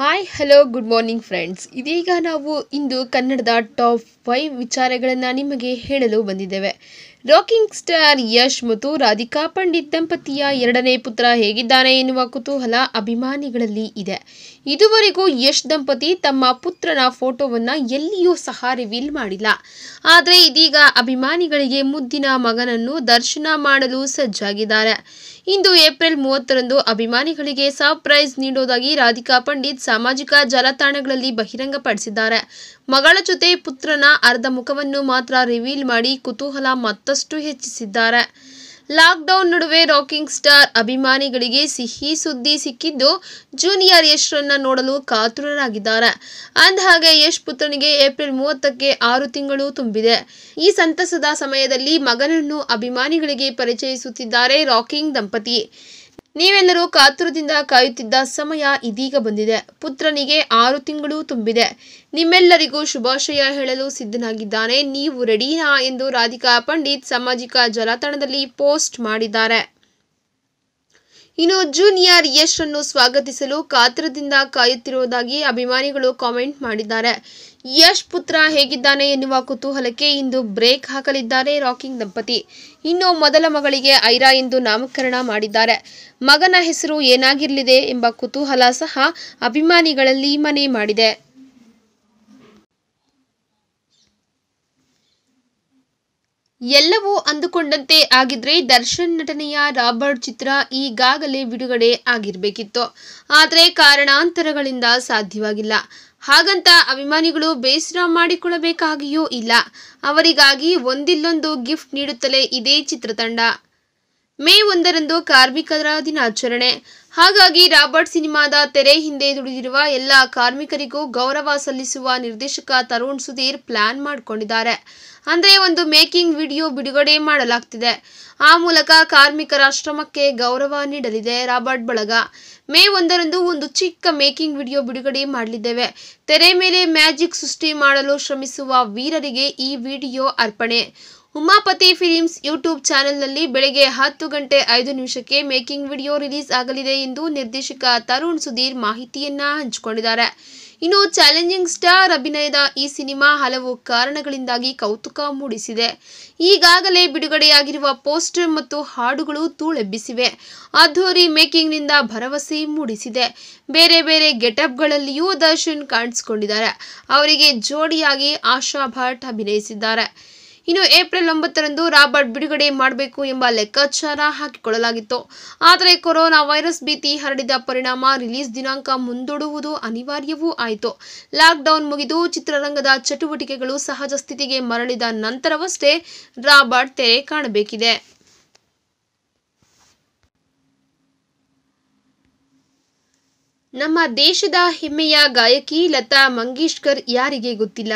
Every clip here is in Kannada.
hi hello good morning friends ಇದೀಗ ನಾವು ಇಂದು ಕನ್ನಡದ ಟಾಪ್ ಫೈವ್ ವಿಚಾರಗಳನ್ನು ನಿಮಗೆ ಹೇಳಲು ಬಂದಿದ್ದೇವೆ ರಾಕಿಂಗ್ ಸ್ಟಾರ್ ಯಶ್ ಮತ್ತು ರಾಧಿಕಾ ಪಂಡಿತ್ ದಂಪತಿಯ ಎರಡನೇ ಪುತ್ರ ಹೇಗಿದ್ದಾನೆ ಎನ್ನುವ ಕುತೂಹಲ ಅಭಿಮಾನಿಗಳಲ್ಲಿ ಇದೆ ಇದುವರೆಗೂ ಯಶ್ ದಂಪತಿ ತಮ್ಮ ಪುತ್ರನ ಫೋಟೋವನ್ನು ಎಲ್ಲಿಯೂ ಸಹ ರಿವೀಲ್ ಮಾಡಿಲ್ಲ ಆದರೆ ಇದೀಗ ಅಭಿಮಾನಿಗಳಿಗೆ ಮುದ್ದಿನ ಮಗನನ್ನು ದರ್ಶನ ಮಾಡಲು ಸಜ್ಜಾಗಿದ್ದಾರೆ ಇಂದು ಏಪ್ರಿಲ್ ಮೂವತ್ತರಂದು ಅಭಿಮಾನಿಗಳಿಗೆ ಸರ್ಪ್ರೈಸ್ ನೀಡೋದಾಗಿ ರಾಧಿಕಾ ಪಂಡಿತ್ ಸಾಮಾಜಿಕ ಜಾಲತಾಣಗಳಲ್ಲಿ ಬಹಿರಂಗಪಡಿಸಿದ್ದಾರೆ ಮಗಳ ಜೊತೆ ಪುತ್ರನ ಅರ್ಧ ಮುಖವನ್ನು ಮಾತ್ರ ರಿವೀಲ್ ಮಾಡಿ ಕುತೂಹಲ ಮತ್ತಷ್ಟು ಹೆಚ್ಚಿಸಿದ್ದಾರೆ ಲಾಕ್ಡೌನ್ ನಡುವೆ ರಾಕಿಂಗ್ ಸ್ಟಾರ್ ಅಭಿಮಾನಿಗಳಿಗೆ ಸಿಹಿ ಸುದ್ದಿ ಸಿಕ್ಕಿದ್ದು ಜೂನಿಯರ್ ಯಶ್ರನ್ನ ನೋಡಲು ಕಾತುರರಾಗಿದ್ದಾರೆ ಅಂದಹಾಗೆ ಯಶ್ ಪುತ್ರನಿಗೆ ಏಪ್ರಿಲ್ ಮೂವತ್ತಕ್ಕೆ ಆರು ತಿಂಗಳು ತುಂಬಿದೆ ಈ ಸಂತಸದ ಸಮಯದಲ್ಲಿ ಮಗನನ್ನು ಅಭಿಮಾನಿಗಳಿಗೆ ಪರಿಚಯಿಸುತ್ತಿದ್ದಾರೆ ರಾಕಿಂಗ್ ದಂಪತಿ ನೀವೆಲ್ಲರೂ ಕಾತುರದಿಂದ ಕಾಯುತ್ತಿದ್ದ ಸಮಯ ಇದೀಗ ಬಂದಿದೆ ಪುತ್ರನಿಗೆ ಆರು ತಿಂಗಳು ತುಂಬಿದೆ ನಿಮ್ಮೆಲ್ಲರಿಗೂ ಶುಭಾಶಯ ಹೇಳಲು ಸಿದ್ಧನಾಗಿದ್ದಾನೆ ನೀವು ರೆಡಿನಾ ಎಂದು ರಾಧಿಕಾ ಪಂಡಿತ್ ಸಾಮಾಜಿಕ ಜಾಲತಾಣದಲ್ಲಿ ಪೋಸ್ಟ್ ಮಾಡಿದ್ದಾರೆ ಇನ್ನು ಜೂನಿಯರ್ ಯಶ್ ಅನ್ನು ಸ್ವಾಗತಿಸಲು ಕಾತರದಿಂದ ಕಾಯುತ್ತಿರುವುದಾಗಿ ಅಭಿಮಾನಿಗಳು ಕಾಮೆಂಟ್ ಮಾಡಿದ್ದಾರೆ ಯಶ್ ಪುತ್ರ ಹೇಗಿದ್ದಾನೆ ಎನ್ನುವ ಕುತೂಹಲಕ್ಕೆ ಇಂದು ಬ್ರೇಕ್ ಹಾಕಲಿದ್ದಾರೆ ರಾಕಿಂಗ್ ದಂಪತಿ ಇನ್ನು ಮೊದಲ ಮಗಳಿಗೆ ಐರಾ ಎಂದು ನಾಮಕರಣ ಮಾಡಿದ್ದಾರೆ ಮಗನ ಹೆಸರು ಏನಾಗಿರಲಿದೆ ಎಂಬ ಕುತೂಹಲ ಸಹ ಅಭಿಮಾನಿಗಳಲ್ಲಿ ಮನೆ ಮಾಡಿದೆ ಎಲ್ಲವೂ ಅಂದುಕೊಂಡಂತೆ ಆಗಿದ್ರೆ ದರ್ಶನ್ ನಟನೆಯ ರಾಬರ್ಟ್ ಚಿತ್ರ ಈಗಾಗಲೇ ಬಿಡುಗಡೆ ಆಗಿರಬೇಕಿತ್ತು ಆದರೆ ಕಾರಣಾಂತರಗಳಿಂದ ಸಾಧ್ಯವಾಗಿಲ್ಲ ಹಾಗಂತ ಅಭಿಮಾನಿಗಳು ಬೇಸರ ಮಾಡಿಕೊಳ್ಳಬೇಕಾಗಿಯೂ ಇಲ್ಲ ಅವರಿಗಾಗಿ ಒಂದಿಲ್ಲೊಂದು ಗಿಫ್ಟ್ ನೀಡುತ್ತಲೇ ಇದೇ ಚಿತ್ರತಂಡ ಮೇ ಒಂದರಂದು ಕಾರ್ಮಿಕರ ದಿನಾಚರಣೆ ಹಾಗಾಗಿ ರಾಬರ್ಟ್ ಸಿನಿಮಾದ ತೆರೆ ಹಿಂದೆ ದುಡಿದಿರುವ ಎಲ್ಲ ಕಾರ್ಮಿಕರಿಗೂ ಗೌರವ ಸಲ್ಲಿಸುವ ನಿರ್ದೇಶಕ ತರುಣ್ ಸುಧೀರ್ ಪ್ಲಾನ್ ಮಾಡಿಕೊಂಡಿದ್ದಾರೆ ಅಂದರೆ ಒಂದು ಮೇಕಿಂಗ್ ವಿಡಿಯೋ ಬಿಡುಗಡೆ ಮಾಡಲಾಗ್ತಿದೆ ಆ ಮೂಲಕ ಕಾರ್ಮಿಕರ ಶ್ರಮಕ್ಕೆ ಗೌರವ ನೀಡಲಿದೆ ರಾಬರ್ಟ್ ಬಳಗ ಮೇ ಒಂದರಂದು ಒಂದು ಚಿಕ್ಕ ಮೇಕಿಂಗ್ ವಿಡಿಯೋ ಬಿಡುಗಡೆ ಮಾಡಲಿದ್ದೇವೆ ತೆರೆ ಮೇಲೆ ಮ್ಯಾಜಿಕ್ ಸೃಷ್ಟಿ ಮಾಡಲು ಶ್ರಮಿಸುವ ವೀರರಿಗೆ ಈ ವಿಡಿಯೋ ಅರ್ಪಣೆ ಉಮಾಪತಿ ಫಿಲಿಮ್ಸ್ ಯೂಟ್ಯೂಬ್ ಚಾನೆಲ್ನಲ್ಲಿ ಬೆಳಗ್ಗೆ ಹತ್ತು ಗಂಟೆ ಐದು ನಿಮಿಷಕ್ಕೆ ಮೇಕಿಂಗ್ ವಿಡಿಯೋ ರಿಲೀಸ್ ಆಗಲಿದೆ ಎಂದು ನಿರ್ದೇಶಕ ತರುಣ್ ಸುಧೀರ್ ಮಾಹಿತಿಯನ್ನ ಹಂಚಿಕೊಂಡಿದ್ದಾರೆ ಇನ್ನು ಚಾಲೆಂಜಿಂಗ್ ಸ್ಟಾರ್ ಅಭಿನಯದ ಈ ಸಿನಿಮಾ ಹಲವು ಕಾರಣಗಳಿಂದಾಗಿ ಕೌತುಕ ಮೂಡಿಸಿದೆ ಈಗಾಗಲೇ ಬಿಡುಗಡೆಯಾಗಿರುವ ಪೋಸ್ಟರ್ ಮತ್ತು ಹಾಡುಗಳು ತೂಳೆಬ್ಬಿಸಿವೆ ಅದ್ಧೂರಿ ಮೇಕಿಂಗ್ನಿಂದ ಭರವಸೆ ಮೂಡಿಸಿದೆ ಬೇರೆ ಬೇರೆ ಗೆಟಪ್ಗಳಲ್ಲಿಯೂ ದರ್ಶನ್ ಕಾಣಿಸಿಕೊಂಡಿದ್ದಾರೆ ಅವರಿಗೆ ಜೋಡಿಯಾಗಿ ಆಶಾ ಭಟ್ ಅಭಿನಯಿಸಿದ್ದಾರೆ ಇನ್ನು ಏಪ್ರಿಲ್ ಒಂಬತ್ತರಂದು ರಾಬರ್ಟ್ ಬಿಡುಗಡೆ ಮಾಡಬೇಕು ಎಂಬ ಲೆಕ್ಕಾಚಾರ ಹಾಕಿಕೊಳ್ಳಲಾಗಿತ್ತು ಆದರೆ ಕೊರೋನಾ ವೈರಸ್ ಭೀತಿ ಹರಡಿದ ಪರಿಣಾಮ ರಿಲೀಸ್ ದಿನಾಂಕ ಮುಂದೂಡುವುದು ಅನಿವಾರ್ಯವೂ ಆಯಿತು ಲಾಕ್ಡೌನ್ ಮುಗಿದು ಚಿತ್ರರಂಗದ ಚಟುವಟಿಕೆಗಳು ಸಹಜ ಸ್ಥಿತಿಗೆ ಮರಳಿದ ನಂತರವಷ್ಟೇ ರಾಬರ್ಟ್ ತೆರೆ ಕಾಣಬೇಕಿದೆ ನಮ್ಮ ದೇಶದ ಹೆಮ್ಮೆಯ ಗಾಯಕಿ ಲತಾ ಮಂಗೇಶ್ಕರ್ ಯಾರಿಗೆ ಗೊತ್ತಿಲ್ಲ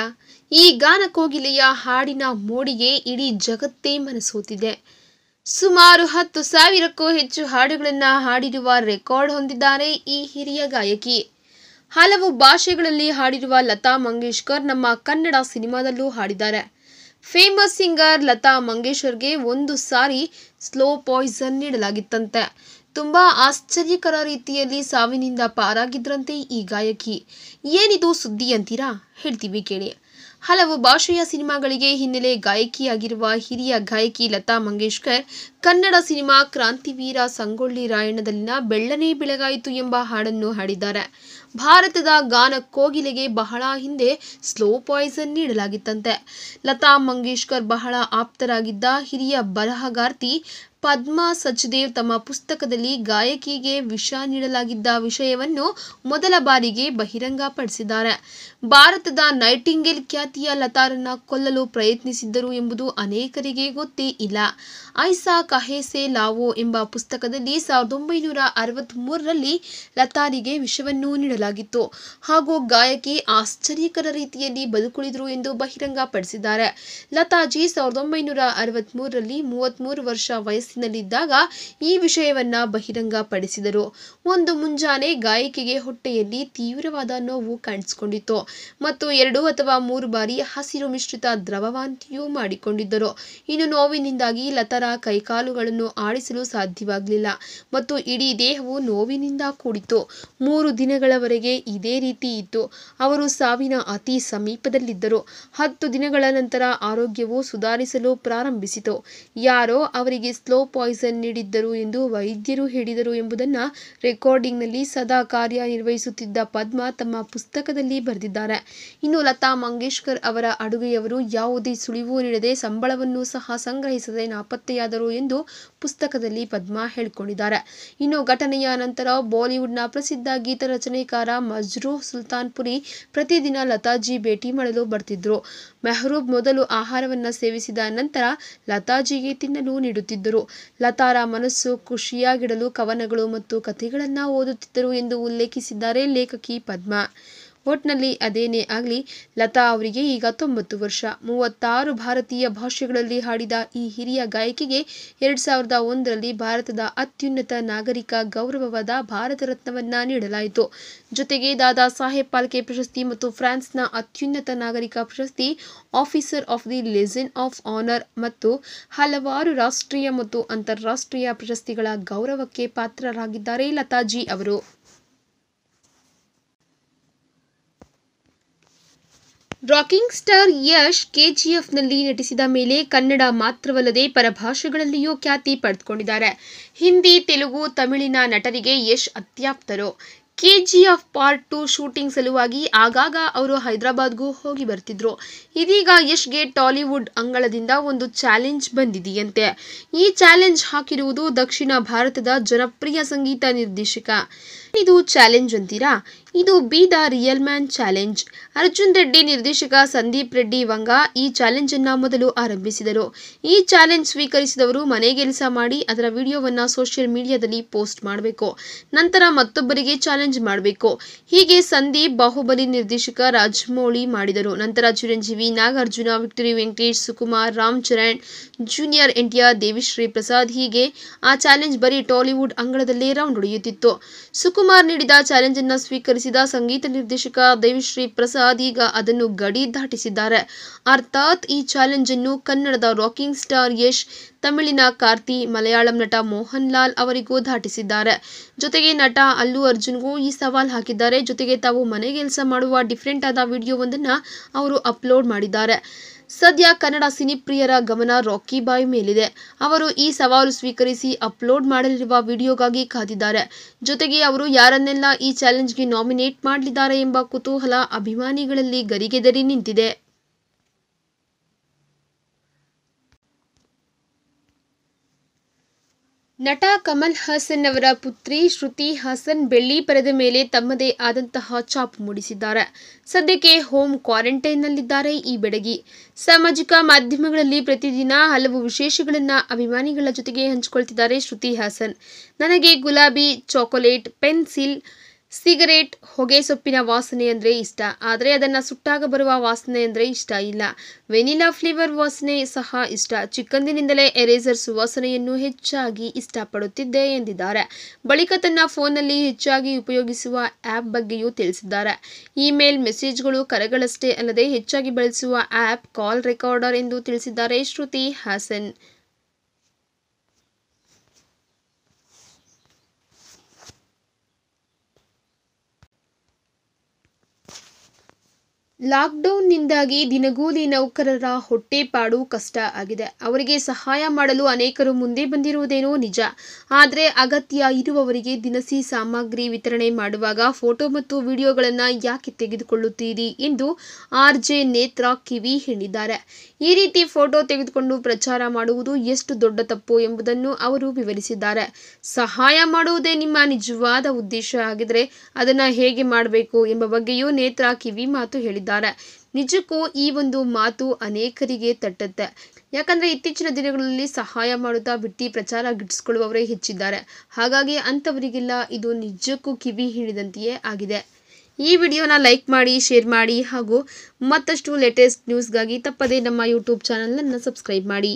ಈ ಗಾನಕೋಗಿಲೆಯ ಹಾಡಿನ ಮೋಡಿಗೆ ಇಡೀ ಜಗತ್ತೇ ಮನಸೋತಿದೆ ಸುಮಾರು ಹತ್ತು ಸಾವಿರಕ್ಕೂ ಹೆಚ್ಚು ಹಾಡುಗಳನ್ನು ಹಾಡಿರುವ ರೆಕಾರ್ಡ್ ಹೊಂದಿದ್ದಾರೆ ಈ ಹಿರಿಯ ಗಾಯಕಿ ಹಲವು ಭಾಷೆಗಳಲ್ಲಿ ಹಾಡಿರುವ ಲತಾ ಮಂಗೇಶ್ಕರ್ ನಮ್ಮ ಕನ್ನಡ ಸಿನಿಮಾದಲ್ಲೂ ಹಾಡಿದ್ದಾರೆ ಫೇಮಸ್ ಸಿಂಗರ್ ಲತಾ ಮಂಗೇಶ್ಕರ್ಗೆ ಒಂದು ಸಾರಿ ಸ್ಲೋ ಪಾಯ್ಸನ್ ನೀಡಲಾಗಿತ್ತಂತೆ ತುಂಬ ಆಶ್ಚರ್ಯಕರ ರೀತಿಯಲ್ಲಿ ಸಾವಿನಿಂದ ಪಾರಾಗಿದ್ರಂತೆ ಈ ಗಾಯಕಿ ಏನಿದು ಸುದ್ದಿ ಅಂತೀರಾ ಹೇಳ್ತೀವಿ ಕೇಳಿ ಹಲವು ಭಾಷೆಯ ಸಿನಿಮಾಗಳಿಗೆ ಹಿನ್ನೆಲೆ ಗಾಯಕಿಯಾಗಿರುವ ಹಿರಿಯ ಗಾಯಕಿ ಲತಾ ಮಂಗೇಶ್ಕರ್ ಕನ್ನಡ ಸಿನಿಮಾ ಕ್ರಾಂತಿವೀರ ಸಂಗೊಳ್ಳಿ ರಾಯಣ್ಣದಲ್ಲಿನ ಬೆಳ್ಳನೆ ಬೆಳಗಾಯಿತು ಎಂಬ ಹಾಡನ್ನು ಹಾಡಿದ್ದಾರೆ ಭಾರತದ ಗಾನ ಕೋಗಿಲೆಗೆ ಬಹಳ ಹಿಂದೆ ಸ್ಲೋ ಪಾಯ್ಸನ್ ನೀಡಲಾಗಿತ್ತಂತೆ ಲತಾ ಮಂಗೇಶ್ಕರ್ ಬಹಳ ಆಪ್ತರಾಗಿದ್ದ ಹಿರಿಯ ಬರಹಗಾರ್ತಿ ಪದ್ಮಾ ಸಚ್ದೇವ್ ತಮ್ಮ ಪುಸ್ತಕದಲ್ಲಿ ಗಾಯಕಿಗೆ ವಿಷ ನೀಡಲಾಗಿದ್ದ ವಿಷಯವನ್ನು ಮೊದಲ ಬಾರಿಗೆ ಬಹಿರಂಗಪಡಿಸಿದ್ದಾರೆ ಭಾರತದ ನೈಟಿಂಗೇಲ್ ಖ್ಯಾತಿಯ ಲತಾರನ್ನ ಕೊಲ್ಲಲು ಪ್ರಯತ್ನಿಸಿದ್ದರು ಎಂಬುದು ಅನೇಕರಿಗೆ ಗೊತ್ತೇ ಇಲ್ಲ ಐಸಾ ಕಹೇಸೆ ಲಾವೋ ಎಂಬ ಪುಸ್ತಕದಲ್ಲಿ ಸಾವಿರದ ಒಂಬೈನೂರ ಅರವತ್ತ್ ಲತಾರಿಗೆ ವಿಷವನ್ನು ನೀಡಲಾಗಿದೆ ಮಾಡಲಾಗಿತ್ತು ಹಾಗೂ ಗಾಯಕಿ ಆಶ್ಚರ್ಯಕರ ರೀತಿಯಲ್ಲಿ ಬದುಕುಳಿದರು ಎಂದು ಬಹಿರಂಗಪಡಿಸಿದ್ದಾರೆ ಲತಾಜಿ ಸಾವಿರದ ಒಂಬೈನೂರ ಅರವತ್ಮೂರರಲ್ಲಿ ಮೂವತ್ತ್ಮೂರು ವರ್ಷ ವಯಸ್ಸಿನಲ್ಲಿದ್ದಾಗ ಈ ಬಹಿರಂಗ ಬಹಿರಂಗಪಡಿಸಿದರು ಒಂದು ಮುಂಜಾನೆ ಗಾಯಕಿಗೆ ಹೊಟ್ಟೆಯಲ್ಲಿ ತೀವ್ರವಾದ ನೋವು ಕಾಣಿಸಿಕೊಂಡಿತ್ತು ಮತ್ತು ಎರಡು ಅಥವಾ ಮೂರು ಬಾರಿ ಹಸಿರು ಮಿಶ್ರಿತ ದ್ರವವಾಂತಿಯೂ ಮಾಡಿಕೊಂಡಿದ್ದರು ಇನ್ನು ನೋವಿನಿಂದಾಗಿ ಲತಾರ ಕೈಕಾಲುಗಳನ್ನು ಆಡಿಸಲು ಸಾಧ್ಯವಾಗಲಿಲ್ಲ ಮತ್ತು ಇಡೀ ದೇಹವು ನೋವಿನಿಂದ ಕೂಡಿತು ಮೂರು ದಿನಗಳ ದಿನದವರೆಗೆ ಇದೇ ರೀತಿ ಇತ್ತು ಅವರು ಸಾವಿನ ಅತಿ ಸಮೀಪದಲ್ಲಿದ್ದರು ಹತ್ತು ದಿನಗಳ ನಂತರ ಆರೋಗ್ಯವು ಸುಧಾರಿಸಲು ಪ್ರಾರಂಭಿಸಿತು ಯಾರೋ ಅವರಿಗೆ ಸ್ಲೋ ಪಾಯ್ಸನ್ ನೀಡಿದ್ದರು ಎಂದು ವೈದ್ಯರು ಹೇಳಿದರು ಎಂಬುದನ್ನು ರೆಕಾರ್ಡಿಂಗ್ನಲ್ಲಿ ಸದಾ ಕಾರ್ಯನಿರ್ವಹಿಸುತ್ತಿದ್ದ ಪದ್ಮ ತಮ್ಮ ಪುಸ್ತಕದಲ್ಲಿ ಬರೆದಿದ್ದಾರೆ ಇನ್ನು ಲತಾ ಮಂಗೇಶ್ಕರ್ ಅವರ ಅಡುಗೆಯವರು ಯಾವುದೇ ಸುಳಿವು ನೀಡದೆ ಸಂಬಳವನ್ನು ಸಹ ಸಂಗ್ರಹಿಸದೆ ನಾಪತ್ತೆಯಾದರು ಎಂದು ಪುಸ್ತಕದಲ್ಲಿ ಪದ್ಮ ಹೇಳಿಕೊಂಡಿದ್ದಾರೆ ಇನ್ನು ಘಟನೆಯ ನಂತರ ಬಾಲಿವುಡ್ನ ಪ್ರಸಿದ್ಧ ಗೀತ ರಚನೆ ಮಜ್ರು ಮಜ್ರೂ ಸುಲ್ತಾನ್ಪುರಿ ಪ್ರತಿದಿನ ಲತಾಜಿ ಭೇಟಿ ಮಾಡಲು ಬರ್ತಿದ್ರು ಮೆಹರೂಬ್ ಮೊದಲು ಆಹಾರವನ್ನು ಸೇವಿಸಿದ ನಂತರ ಲತಾಜಿಗೆ ತಿನ್ನಲು ನೀಡುತ್ತಿದ್ದರು ಲತಾರ ಮನಸ್ಸು ಖುಷಿಯಾಗಿಡಲು ಕವನಗಳು ಮತ್ತು ಕಥೆಗಳನ್ನು ಓದುತ್ತಿದ್ದರು ಎಂದು ಉಲ್ಲೇಖಿಸಿದ್ದಾರೆ ಲೇಖಕಿ ಪದ್ಮ ಒಟ್ನಲ್ಲಿ ಅದೇನೇ ಆಗಲಿ ಲತಾ ಅವರಿಗೆ ಈಗ ತೊಂಬತ್ತು ವರ್ಷ ಮೂವತ್ತಾರು ಭಾರತೀಯ ಭಾಷೆಗಳಲ್ಲಿ ಹಾಡಿದ ಈ ಹಿರಿಯ ಗಾಯಕಿಗೆ ಎರಡು ಸಾವಿರದ ಒಂದರಲ್ಲಿ ಭಾರತದ ಅತ್ಯುನ್ನತ ನಾಗರಿಕ ಗೌರವವಾದ ಭಾರತ ರತ್ನವನ್ನ ನೀಡಲಾಯಿತು ಜೊತೆಗೆ ದಾದಾ ಸಾಹೇಬ್ ಪಾಲ್ಕೆ ಪ್ರಶಸ್ತಿ ಮತ್ತು ಫ್ರಾನ್ಸ್ನ ಅತ್ಯುನ್ನತ ನಾಗರಿಕ ಪ್ರಶಸ್ತಿ officer of the legion of honour ಮತ್ತು ಹಲವಾರು ರಾಷ್ಟ್ರೀಯ ಮತ್ತು ಅಂತಾರಾಷ್ಟ್ರೀಯ ಪ್ರಶಸ್ತಿಗಳ ಗೌರವಕ್ಕೆ ಪಾತ್ರರಾಗಿದ್ದಾರೆ ಲತಾಜಿ ಅವರು ರಾಕಿಂಗ್ ಸ್ಟಾರ್ ಯಶ್ ಕೆಜಿಎಫ್ನಲ್ಲಿ ನಟಿಸಿದ ಮೇಲೆ ಕನ್ನಡ ಮಾತ್ರವಲ್ಲದೆ ಪರಭಾಷೆಗಳಲ್ಲಿಯೂ ಖ್ಯಾತಿ ಪಡೆದುಕೊಂಡಿದ್ದಾರೆ ಹಿಂದಿ ತೆಲುಗು ತಮಿಳಿನ ನಟರಿಗೆ ಯಶ್ ಅತ್ಯಾಪ್ತರು ಕೆಜಿಎಫ್ ಪಾರ್ಟ್ ಟು ಶೂಟಿಂಗ್ ಸಲುವಾಗಿ ಆಗಾಗ ಅವರು ಹೈದರಾಬಾದ್ಗೂ ಹೋಗಿ ಬರ್ತಿದ್ರು ಇದೀಗ ಯಶ್ಗೆ ಟಾಲಿವುಡ್ ಅಂಗಳದಿಂದ ಒಂದು ಚಾಲೆಂಜ್ ಬಂದಿದೆಯಂತೆ ಈ ಚಾಲೆಂಜ್ ಹಾಕಿರುವುದು ದಕ್ಷಿಣ ಭಾರತದ ಜನಪ್ರಿಯ ಸಂಗೀತ ನಿರ್ದೇಶಕ ಇದು ಚಾಲೆಂಜ್ ಅಂತೀರಾ ಇದು be the real man challenge Arjun Reddy ನಿರ್ದೇಶಕ ಸಂದೀಪ್ ರೆಡ್ಡಿ ವಂಗ ಈ ಚಾಲೆಂಜ್ ಅನ್ನ ಮೊದಲು ಆರಂಭಿಸಿದರು ಈ ಚಾಲೆಂಜ್ ಸ್ವೀಕರಿಸಿದವರು ಮನೆಗೆಲಸ ಮಾಡಿ ಅದರ ವಿಡಿಯೋವನ್ನ ಸೋಷಿಯಲ್ ಮೀಡಿಯಾದಲ್ಲಿ ಪೋಸ್ಟ್ ಮಾಡಬೇಕು ನಂತರ ಮತ್ತೊಬ್ಬರಿಗೆ ಚಾಲೆಂಜ್ ಮಾಡಬೇಕು ಹೀಗೆ ಸಂದೀಪ್ ಬಾಹುಬಲಿ ನಿರ್ದೇಶಕ ರಾಜಮೌಳಿ ಮಾಡಿದರು ನಂತರ ಚಿರಂಜೀವಿ ವಿ ನಾಗಾರ್ಜುನ ವಿಕ್ಟರಿ ವೆಂಕಟೇಶ್ ಸುಕುಮಾರ್ ರಾಮ್ ಚರಣ್ ಜೂನಿಯರ್ ಎನ್ಟಿಆರ್ ದೇವಿಶ್ರೀ ಪ್ರಸಾದ್ ಹೀಗೆ ಆ ಚಾಲೆಂಜ್ ಬರೀ ಟಾಲಿವುಡ್ ಅಂಗಳದಲ್ಲೇ ರೌಂಡ್ ಹೊಡೆಯುತ್ತಿತ್ತು ಸುಕುಮಾರ್ ನೀಡಿದ ಚಾಲೆಂಜ್ ಅನ್ನು ಸ್ವೀಕರಿಸಿದ ಸಂಗೀತ ನಿರ್ದೇಶಕ ದೇವಿಶ್ರೀ ಪ್ರಸಾದ್ ಈಗ ಅದನ್ನು ಗಡಿ ದಾಟಿಸಿದ್ದಾರೆ ಅರ್ಥಾತ್ ಈ ಚಾಲೆಂಜ್ ಅನ್ನು ಕನ್ನಡದ ರಾಕಿಂಗ್ ಸ್ಟಾರ್ ಯಶ್ ತಮಿಳಿನ ಕಾರ್ತಿ ಮಲಯಾಳಂ ನಟ ಮೋಹನ್ ಲಾಲ್ ಅವರಿಗೂ ದಾಟಿಸಿದ್ದಾರೆ ಜೊತೆಗೆ ನಟ ಅಲ್ಲು ಅರ್ಜುನ್ಗೂ ಈ ಸವಾಲ್ ಹಾಕಿದ್ದಾರೆ ಜೊತೆಗೆ ತಾವು ಮನೆಗೆಲಸ ಮಾಡುವ ಡಿಫ್ರೆಂಟ್ ಆದ ವಿಡಿಯೋವೊಂದನ್ನು ಅವರು ಅಪ್ಲೋಡ್ ಮಾಡಿದ್ದಾರೆ ಸದ್ಯ ಕನ್ನಡ ಸಿನಿಪ್ರಿಯರ ಗಮನ ರಾಕಿ ಬಾಯ್ ಮೇಲಿದೆ ಅವರು ಈ ಸವಾಲು ಸ್ವೀಕರಿಸಿ ಅಪ್ಲೋಡ್ ಮಾಡಲಿರುವ ವಿಡಿಯೋಗಾಗಿ ಕಾದಿದ್ದಾರೆ ಜೊತೆಗೆ ಅವರು ಯಾರನ್ನೆಲ್ಲ ಈ ಚಾಲೆಂಜ್ಗೆ ನಾಮಿನೇಟ್ ಮಾಡಲಿದ್ದಾರೆ ಎಂಬ ಕುತೂಹಲ ಅಭಿಮಾನಿಗಳಲ್ಲಿ ಗರಿಗೆದರಿ ನಿಂತಿದೆ ನಟ ಕಮಲ್ ಹಾಸನ್ ಅವರ ಪುತ್ರಿ ಶ್ರುತಿ ಹಾಸನ್ ಬೆಳ್ಳಿ ಪರದ ಮೇಲೆ ತಮ್ಮದೇ ಆದಂತಹ ಚಾಪ್ ಮೂಡಿಸಿದ್ದಾರೆ ಸದ್ಯಕ್ಕೆ ಹೋಮ್ ಕ್ವಾರಂಟೈನ್ನಲ್ಲಿದ್ದಾರೆ ಈ ಬೆಡಗಿ ಸಾಮಾಜಿಕ ಮಾಧ್ಯಮಗಳಲ್ಲಿ ಪ್ರತಿದಿನ ಹಲವು ವಿಶೇಷಗಳನ್ನು ಅಭಿಮಾನಿಗಳ ಜೊತೆಗೆ ಹಂಚಿಕೊಳ್ತಿದ್ದಾರೆ ಶ್ರುತಿ ಹಾಸನ್ ನನಗೆ ಗುಲಾಬಿ ಚಾಕೊಲೇಟ್ ಪೆನ್ಸಿಲ್ ಸಿಗರೇಟ್ ಹೊಗೆ ಸೊಪ್ಪಿನ ವಾಸನೆ ಅಂದರೆ ಇಷ್ಟ ಆದರೆ ಅದನ್ನು ಸುಟ್ಟಾಗ ಬರುವ ವಾಸನೆ ಅಂದರೆ ಇಷ್ಟ ಇಲ್ಲ ವೆನಿಲಾ ಫ್ಲೇವರ್ ವಾಸನೆ ಸಹ ಇಷ್ಟ ಚಿಕ್ಕಂದಿನಿಂದಲೇ ಎರೇಸರ್ ಸುವಾಸನೆಯನ್ನು ಹೆಚ್ಚಾಗಿ ಇಷ್ಟಪಡುತ್ತಿದ್ದೆ ಎಂದಿದ್ದಾರೆ ಬಳಿಕ ತನ್ನ ಫೋನ್ನಲ್ಲಿ ಹೆಚ್ಚಾಗಿ ಉಪಯೋಗಿಸುವ ಆ್ಯಪ್ ಬಗ್ಗೆಯೂ ತಿಳಿಸಿದ್ದಾರೆ ಇಮೇಲ್ ಮೆಸೇಜ್ಗಳು ಕರೆಗಳಷ್ಟೇ ಅಲ್ಲದೆ ಹೆಚ್ಚಾಗಿ ಬಳಸುವ ಆ್ಯಪ್ ಕಾಲ್ ರೆಕಾರ್ಡರ್ ಎಂದು ತಿಳಿಸಿದ್ದಾರೆ ಶ್ರುತಿ ಹಾಸನ್ ಲಾಕ್ಡೌನ್ನಿಂದಾಗಿ ದಿನಗೂಲಿ ನೌಕರರ ಹೊಟ್ಟೆಪಾಡು ಕಷ್ಟ ಆಗಿದೆ ಅವರಿಗೆ ಸಹಾಯ ಮಾಡಲು ಅನೇಕರು ಮುಂದೆ ಬಂದಿರುವುದೇನೋ ನಿಜ ಆದರೆ ಅಗತ್ಯ ಇರುವವರಿಗೆ ದಿನಸಿ ಸಾಮಗ್ರಿ ವಿತರಣೆ ಮಾಡುವಾಗ ಫೋಟೋ ಮತ್ತು ವಿಡಿಯೋಗಳನ್ನು ಯಾಕೆ ತೆಗೆದುಕೊಳ್ಳುತ್ತೀರಿ ಎಂದು ಆರ್ ಜೆ ನೇತ್ರ ಕಿವಿ ಹೇಳಿದ್ದಾರೆ ಈ ರೀತಿ ಫೋಟೋ ತೆಗೆದುಕೊಂಡು ಪ್ರಚಾರ ಮಾಡುವುದು ಎಷ್ಟು ದೊಡ್ಡ ತಪ್ಪು ಎಂಬುದನ್ನು ಅವರು ವಿವರಿಸಿದ್ದಾರೆ ಸಹಾಯ ಮಾಡುವುದೇ ನಿಮ್ಮ ನಿಜವಾದ ಉದ್ದೇಶ ಆಗಿದ್ರೆ ಅದನ್ನು ಹೇಗೆ ಮಾಡಬೇಕು ಎಂಬ ಬಗ್ಗೆಯೂ ನೇತ್ರ ಕಿವಿ ಮಾತು ಹೇಳಿದ್ದಾರೆ ನಿಜಕ್ಕೂ ಈ ಒಂದು ಮಾತು ಅನೇಕರಿಗೆ ತಟ್ಟತ್ತೆ ಯಾಕಂದ್ರೆ ಇತ್ತೀಚಿನ ದಿನಗಳಲ್ಲಿ ಸಹಾಯ ಮಾಡುತ್ತಾ ಬಿಟ್ಟಿ ಪ್ರಚಾರ ಗಿಟ್ಟಿಸ್ಕೊಳ್ಳುವವರೇ ಹೆಚ್ಚಿದ್ದಾರೆ ಹಾಗಾಗಿ ಅಂಥವರಿಗೆಲ್ಲ ಇದು ನಿಜಕ್ಕೂ ಕಿವಿ ಹಿಡಿದಂತೆಯೇ ಆಗಿದೆ ಈ ವಿಡಿಯೋನ ಲೈಕ್ ಮಾಡಿ ಶೇರ್ ಮಾಡಿ ಹಾಗೂ ಮತ್ತಷ್ಟು ಲೇಟೆಸ್ಟ್ ನ್ಯೂಸ್ಗಾಗಿ ತಪ್ಪದೇ ನಮ್ಮ ಯೂಟ್ಯೂಬ್ ಚಾನಲನ್ನು ಸಬ್ಸ್ಕ್ರೈಬ್ ಮಾಡಿ